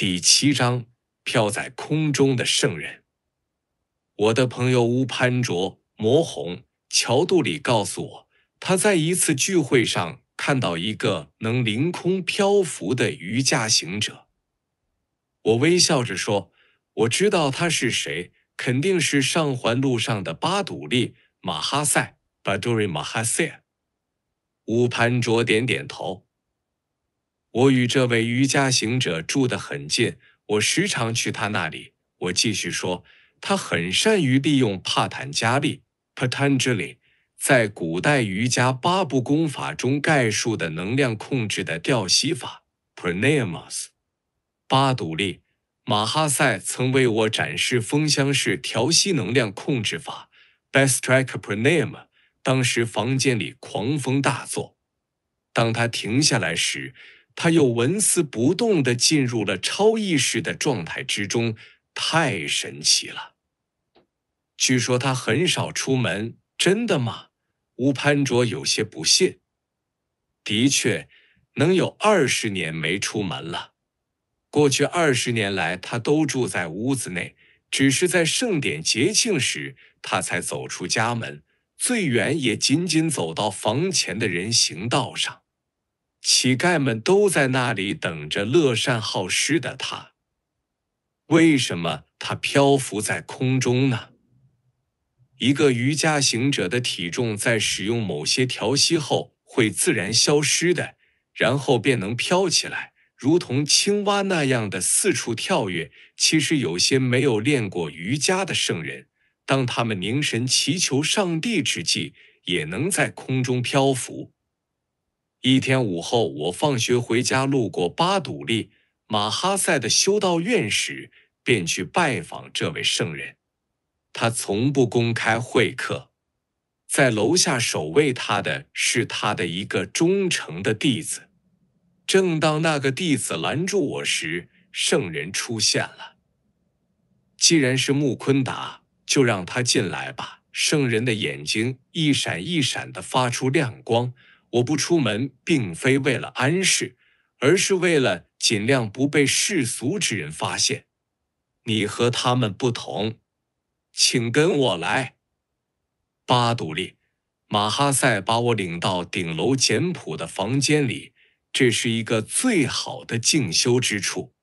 第七章，飘在空中的圣人。我的朋友乌潘卓、魔红、乔杜里告诉我，他在一次聚会上看到一个能凌空漂浮的瑜伽行者。我微笑着说：“我知道他是谁，肯定是上环路上的巴杜利马哈塞巴杜瑞马哈塞乌潘卓点点头。我与这位瑜伽行者住得很近，我时常去他那里。我继续说，他很善于利用帕坦加利 （Patanjali） 在古代瑜伽八部功法中概述的能量控制的调息法 （Pranayamas）。巴杜利·马哈塞曾为我展示风箱式调息能量控制法 （Bastrika Pranayama）。当时房间里狂风大作，当他停下来时。他又纹丝不动地进入了超意识的状态之中，太神奇了。据说他很少出门，真的吗？吴潘卓有些不信。的确，能有二十年没出门了。过去二十年来，他都住在屋子内，只是在盛典节庆时，他才走出家门，最远也仅仅走到房前的人行道上。乞丐们都在那里等着乐善好施的他。为什么他漂浮在空中呢？一个瑜伽行者的体重在使用某些调息后会自然消失的，然后便能飘起来，如同青蛙那样的四处跳跃。其实，有些没有练过瑜伽的圣人，当他们凝神祈求上帝之际，也能在空中漂浮。一天午后，我放学回家，路过巴笃利马哈塞的修道院时，便去拜访这位圣人。他从不公开会客，在楼下守卫他的是他的一个忠诚的弟子。正当那个弟子拦住我时，圣人出现了。既然是穆昆达，就让他进来吧。圣人的眼睛一闪一闪的，发出亮光。我不出门，并非为了安适，而是为了尽量不被世俗之人发现。你和他们不同，请跟我来。巴杜利马哈塞把我领到顶楼简朴的房间里，这是一个最好的静修之处。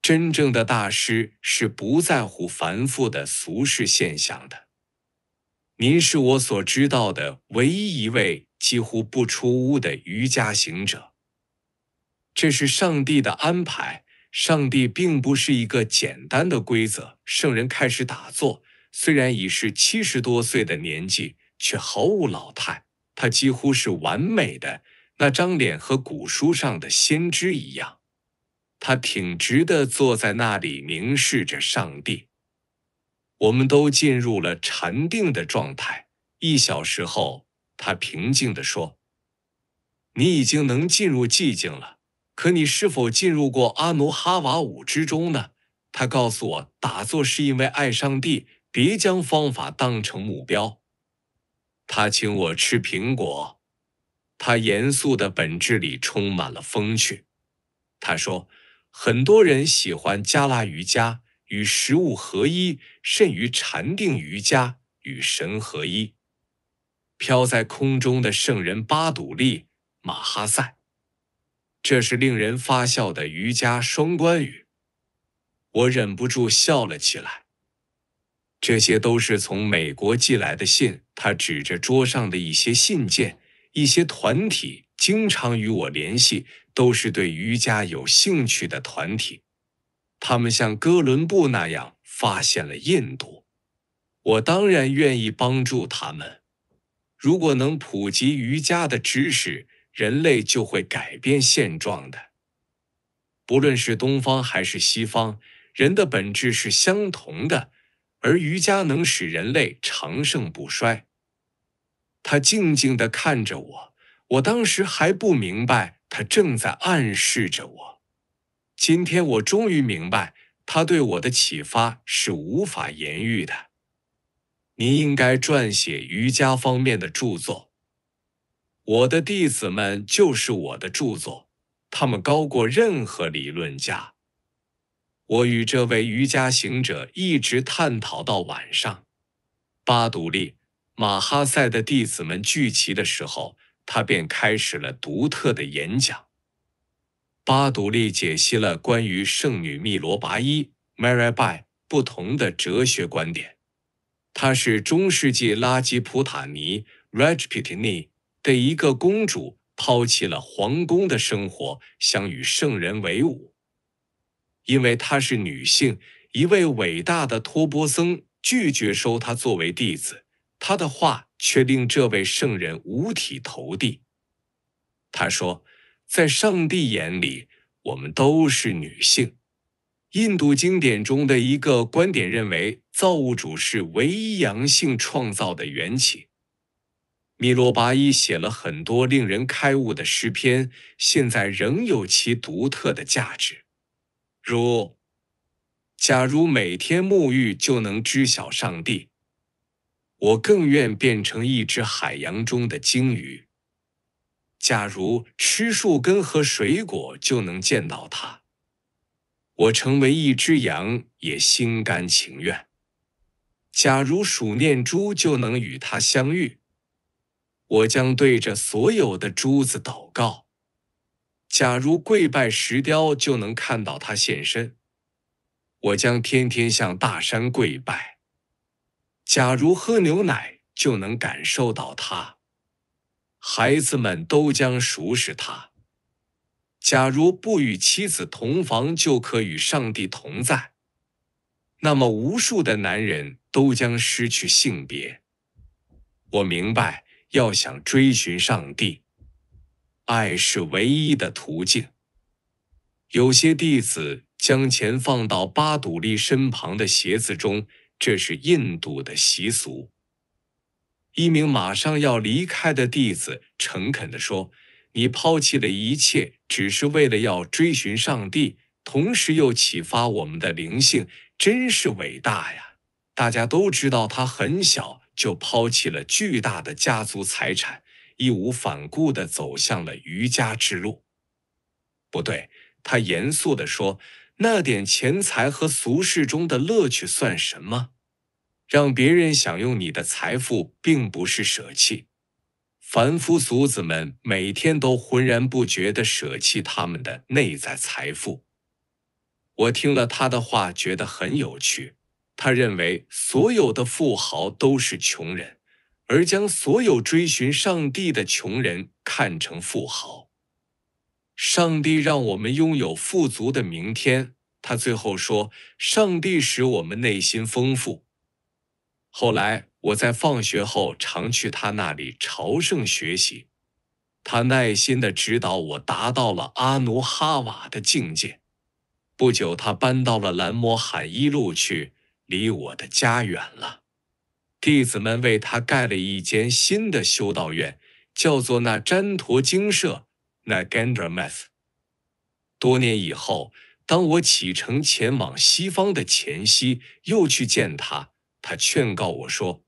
真正的大师是不在乎繁复的俗世现象的。您是我所知道的唯一一位。几乎不出屋的瑜伽行者，这是上帝的安排。上帝并不是一个简单的规则。圣人开始打坐，虽然已是七十多岁的年纪，却毫无老态。他几乎是完美的，那张脸和古书上的先知一样。他挺直的坐在那里，凝视着上帝。我们都进入了禅定的状态。一小时后。他平静地说：“你已经能进入寂静了，可你是否进入过阿努哈瓦舞之中呢？”他告诉我，打坐是因为爱上帝，别将方法当成目标。他请我吃苹果。他严肃的本质里充满了风趣。他说，很多人喜欢加拉瑜伽，与食物合一，甚于禅定瑜伽，与神合一。飘在空中的圣人巴笃利马哈塞，这是令人发笑的瑜伽双关语，我忍不住笑了起来。这些都是从美国寄来的信。他指着桌上的一些信件，一些团体经常与我联系，都是对瑜伽有兴趣的团体。他们像哥伦布那样发现了印度，我当然愿意帮助他们。如果能普及瑜伽的知识，人类就会改变现状的。不论是东方还是西方，人的本质是相同的，而瑜伽能使人类长盛不衰。他静静的看着我，我当时还不明白，他正在暗示着我。今天我终于明白，他对我的启发是无法言喻的。您应该撰写瑜伽方面的著作。我的弟子们就是我的著作，他们高过任何理论家。我与这位瑜伽行者一直探讨到晚上。巴独利马哈塞的弟子们聚齐的时候，他便开始了独特的演讲。巴独利解析了关于圣女密罗拔伊 m a r a Bai） 不同的哲学观点。她是中世纪拉吉普塔尼 （Rajputni） 的一个公主，抛弃了皇宫的生活，想与圣人为伍。因为她是女性，一位伟大的托波僧拒绝收她作为弟子。她的话却令这位圣人五体投地。他说：“在上帝眼里，我们都是女性。”印度经典中的一个观点认为。造物主是唯一阳性创造的缘起。米洛巴伊写了很多令人开悟的诗篇，现在仍有其独特的价值。如：假如每天沐浴就能知晓上帝，我更愿变成一只海洋中的鲸鱼；假如吃树根和水果就能见到他，我成为一只羊也心甘情愿。假如数念珠就能与他相遇，我将对着所有的珠子祷告；假如跪拜石雕就能看到他现身，我将天天向大山跪拜；假如喝牛奶就能感受到他，孩子们都将熟识他；假如不与妻子同房就可与上帝同在。那么，无数的男人都将失去性别。我明白，要想追寻上帝，爱是唯一的途径。有些弟子将钱放到巴杜利身旁的鞋子中，这是印度的习俗。一名马上要离开的弟子诚恳地说：“你抛弃了一切，只是为了要追寻上帝，同时又启发我们的灵性。”真是伟大呀！大家都知道，他很小就抛弃了巨大的家族财产，义无反顾地走向了瑜伽之路。不对，他严肃地说：“那点钱财和俗世中的乐趣算什么？让别人享用你的财富，并不是舍弃。凡夫俗子们每天都浑然不觉地舍弃他们的内在财富。”我听了他的话，觉得很有趣。他认为所有的富豪都是穷人，而将所有追寻上帝的穷人看成富豪。上帝让我们拥有富足的明天。他最后说：“上帝使我们内心丰富。”后来，我在放学后常去他那里朝圣学习。他耐心地指导我，达到了阿努哈瓦的境界。不久，他搬到了兰摩罕一路去，离我的家远了。弟子们为他盖了一间新的修道院，叫做那詹陀精舍 n a g a n d r Math）。多年以后，当我启程前往西方的前夕，又去见他，他劝告我说：“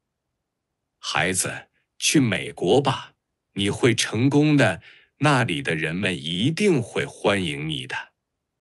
孩子，去美国吧，你会成功的，那里的人们一定会欢迎你的。”